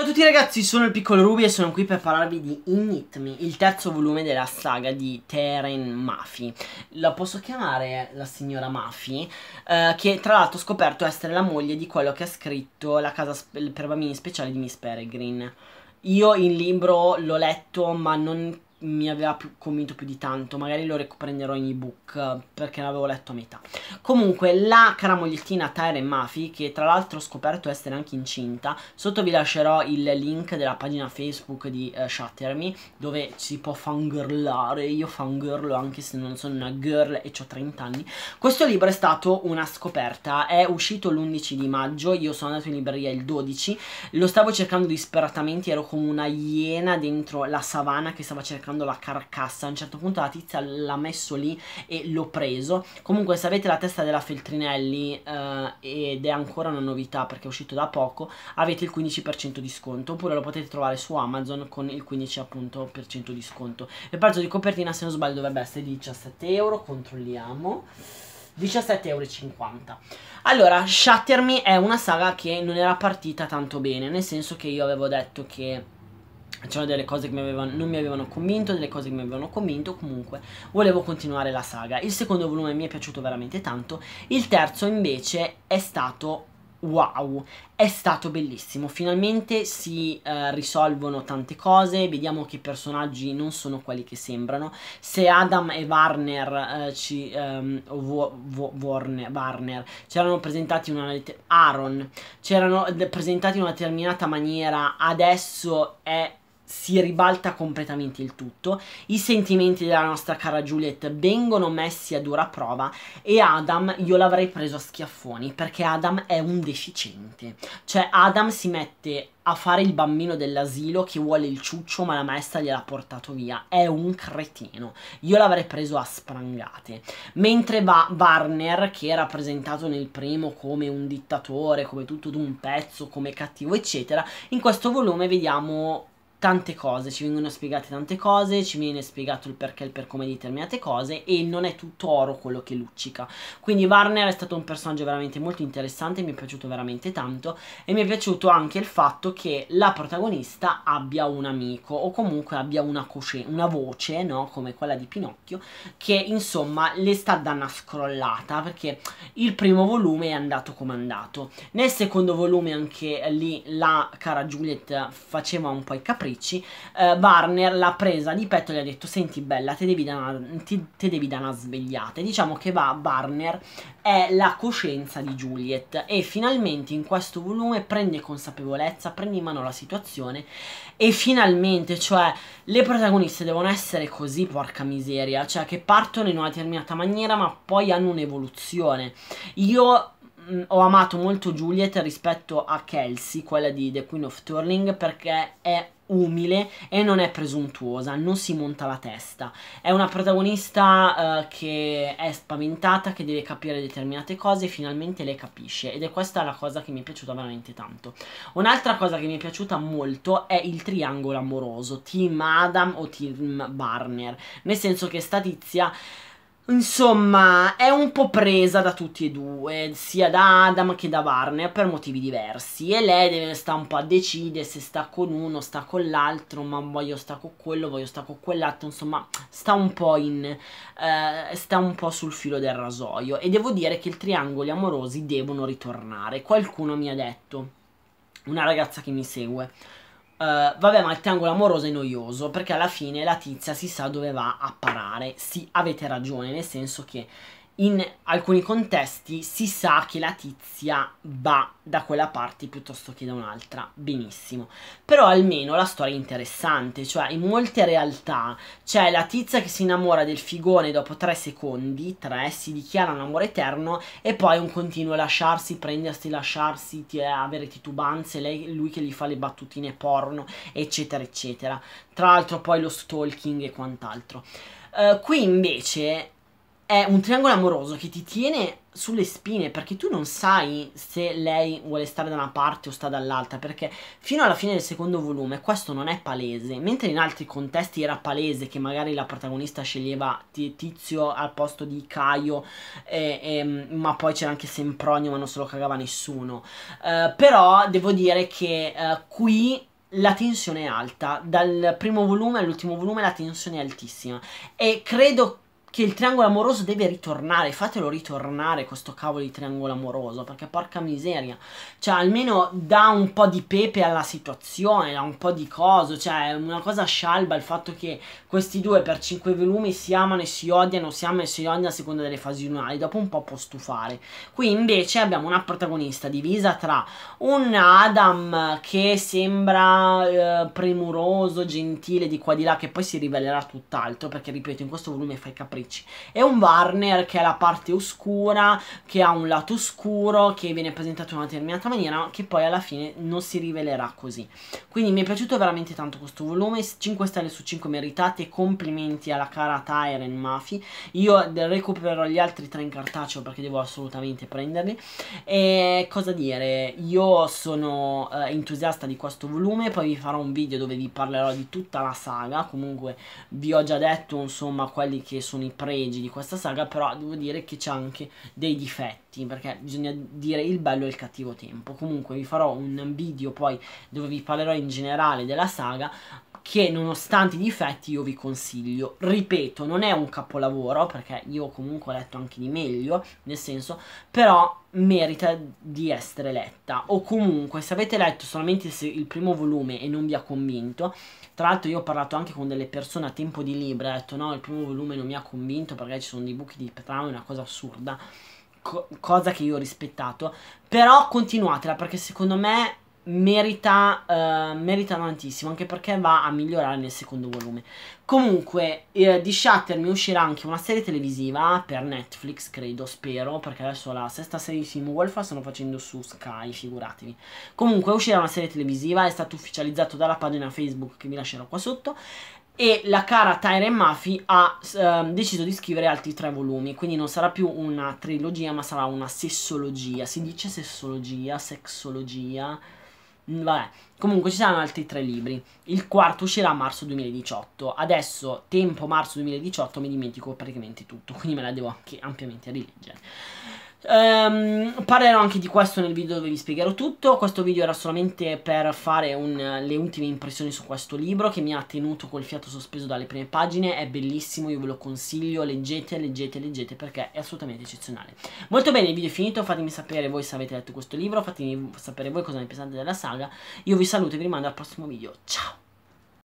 Ciao a tutti ragazzi, sono il piccolo Ruby e sono qui per parlarvi di Init Me, il terzo volume della saga di Teren Mafi. La posso chiamare la signora Mafi, eh, che tra l'altro ho scoperto essere la moglie di quello che ha scritto La casa per bambini speciale di Miss Peregrine. Io il libro l'ho letto ma non mi aveva più, convinto più di tanto. Magari lo riprenderò in ebook perché l'avevo letto a metà. Comunque, la cara mogliettina Tyre Mafi, che tra l'altro ho scoperto essere anche incinta, sotto vi lascerò il link della pagina Facebook di uh, eh, Shatter dove si può fangirlare. Io fangirlo anche se non sono una girl e ho 30 anni. Questo libro è stato una scoperta. È uscito l'11 di maggio. Io sono andato in libreria il 12. Lo stavo cercando disperatamente. Ero come una iena dentro la savana che stava cercando cercando la carcassa, a un certo punto la tizia l'ha messo lì e l'ho preso. Comunque se avete la testa della Feltrinelli eh, ed è ancora una novità perché è uscito da poco, avete il 15% di sconto, oppure lo potete trovare su Amazon con il 15% appunto, di sconto. Il prezzo di copertina se non sbaglio dovrebbe essere 17 euro, controlliamo. 17,50€. Allora, Shatter Me è una saga che non era partita tanto bene, nel senso che io avevo detto che c'erano delle cose che mi avevano, non mi avevano convinto, delle cose che mi avevano convinto, comunque volevo continuare la saga. Il secondo volume mi è piaciuto veramente tanto, il terzo invece è stato wow, è stato bellissimo. Finalmente si eh, risolvono tante cose, vediamo che i personaggi non sono quelli che sembrano. Se Adam e Warner, eh, ci, ehm, vo, vo, Warner, Warner c'erano presentati in una Aaron, c'erano presentati in una determinata maniera, adesso è si ribalta completamente il tutto, i sentimenti della nostra cara Juliet vengono messi a dura prova e Adam io l'avrei preso a schiaffoni perché Adam è un deficiente, cioè Adam si mette a fare il bambino dell'asilo che vuole il ciuccio ma la maestra gliel'ha portato via, è un cretino, io l'avrei preso a sprangate, mentre va Warner che è rappresentato nel primo come un dittatore, come tutto d'un pezzo, come cattivo eccetera, in questo volume vediamo tante cose, ci vengono spiegate tante cose, ci viene spiegato il perché e il per come di determinate cose e non è tutto oro quello che luccica. Quindi Warner è stato un personaggio veramente molto interessante, mi è piaciuto veramente tanto e mi è piaciuto anche il fatto che la protagonista abbia un amico o comunque abbia una, una voce, no? come quella di Pinocchio, che insomma le sta dando una scrollata perché il primo volume è andato come è andato. Nel secondo volume anche lì la cara Juliet faceva un po' i capri Ricci, eh, Warner l'ha presa di petto e gli ha detto senti bella, te devi dare una, ti, una svegliata. E diciamo che va, Warner è la coscienza di Juliet e finalmente in questo volume prende consapevolezza, prende in mano la situazione e finalmente, cioè, le protagoniste devono essere così, porca miseria, cioè che partono in una determinata maniera ma poi hanno un'evoluzione. Io mh, mm, ho amato molto Juliet rispetto a Kelsey, quella di The Queen of Turning, perché è umile e non è presuntuosa, non si monta la testa. È una protagonista uh, che è spaventata, che deve capire determinate cose e finalmente le capisce ed è questa la cosa che mi è piaciuta veramente tanto. Un'altra cosa che mi è piaciuta molto è il triangolo amoroso, Team Adam o Team Barner, nel senso che sta tizia Insomma, è un po' presa da tutti e due, sia da Adam che da Warner, per motivi diversi. E lei deve, sta un po' a decidere se sta con uno, sta con l'altro, ma voglio sta con quello, voglio sta con quell'altro. Insomma, sta un po' in... Eh, sta un po' sul filo del rasoio. E devo dire che i triangoli amorosi devono ritornare. Qualcuno mi ha detto, una ragazza che mi segue... Uh, vabbè, ma il triangolo amoroso è noioso perché alla fine la tizia si sa dove va a parare. Sì, avete ragione, nel senso che in alcuni contesti si sa che la tizia va da quella parte piuttosto che da un'altra, benissimo. Però almeno la storia è interessante, cioè in molte realtà c'è la tizia che si innamora del figone dopo tre secondi, tre, si dichiara un amore eterno e poi un continuo lasciarsi, prendersi, lasciarsi, avere titubanze, lei, lui che gli fa le battutine porno, eccetera, eccetera. Tra l'altro poi lo stalking e quant'altro. Uh, qui invece è un triangolo amoroso che ti tiene sulle spine perché tu non sai se lei vuole stare da una parte o sta dall'altra perché fino alla fine del secondo volume questo non è palese mentre in altri contesti era palese che magari la protagonista sceglieva Tizio al posto di Caio eh, eh, ma poi c'era anche Sempronio ma non se lo cagava nessuno eh, però devo dire che eh, qui la tensione è alta, dal primo volume all'ultimo volume la tensione è altissima e credo che che il triangolo amoroso deve ritornare, fatelo ritornare questo cavolo di triangolo amoroso, perché porca miseria, cioè almeno dà un po' di pepe alla situazione, dà un po' di coso, cioè è una cosa scialba il fatto che questi due per cinque volumi si amano e si odiano, si amano e si odiano a seconda delle fasi lunari, dopo un po' può stufare. Qui invece abbiamo una protagonista divisa tra un Adam che sembra eh, premuroso, gentile di qua di là, che poi si rivelerà tutt'altro, perché ripeto in questo volume fai capire Capricci. È un Warner che ha la parte oscura, che ha un lato scuro, che viene presentato in una determinata maniera, che poi alla fine non si rivelerà così. Quindi mi è piaciuto veramente tanto questo volume, 5 stelle su 5 meritate, complimenti alla cara Tyren Mafi. Io recupererò gli altri tre in cartaceo perché devo assolutamente prenderli. E cosa dire, io sono eh, entusiasta di questo volume, poi vi farò un video dove vi parlerò di tutta la saga, comunque vi ho già detto insomma quelli che sono i i pregi di questa saga, però devo dire che c'è anche dei difetti, perché bisogna dire il bello e il cattivo tempo. Comunque vi farò un video poi dove vi parlerò in generale della saga, che nonostante i difetti io vi consiglio. Ripeto, non è un capolavoro, perché io comunque ho letto anche di meglio, nel senso, però merita di essere letta. O comunque, se avete letto solamente il primo volume e non vi ha convinto, tra l'altro io ho parlato anche con delle persone a tempo di libro, ho detto no, il primo volume non mi ha convinto perché ci sono dei buchi di trama, è una cosa assurda, cosa che io ho rispettato, però continuatela perché secondo me merita, eh, merita tantissimo, anche perché va a migliorare nel secondo volume. Comunque, eh, di Shatter mi uscirà anche una serie televisiva per Netflix, credo, spero, perché adesso la sesta serie di Sim Wolf la stanno facendo su Sky, figuratevi. Comunque, uscirà una serie televisiva, è stato ufficializzato dalla pagina Facebook che vi lascerò qua sotto, e la cara Tyrion Murphy ha eh, deciso di scrivere altri tre volumi, quindi non sarà più una trilogia ma sarà una sessologia, si dice sessologia, sexologia Mm, vabbè, comunque ci saranno altri tre libri. Il quarto uscirà a marzo 2018. Adesso, tempo marzo 2018, mi dimentico praticamente tutto, quindi me la devo anche ampiamente rileggere. Um, parlerò anche di questo nel video dove vi spiegherò tutto. Questo video era solamente per fare un, le ultime impressioni su questo libro che mi ha tenuto col fiato sospeso dalle prime pagine. È bellissimo, io ve lo consiglio. Leggete, leggete, leggete perché è assolutamente eccezionale. Molto bene, il video è finito. Fatemi sapere voi se avete letto questo libro. Fatemi sapere voi cosa ne pensate della saga. Io vi saluto e vi rimando al prossimo video. Ciao!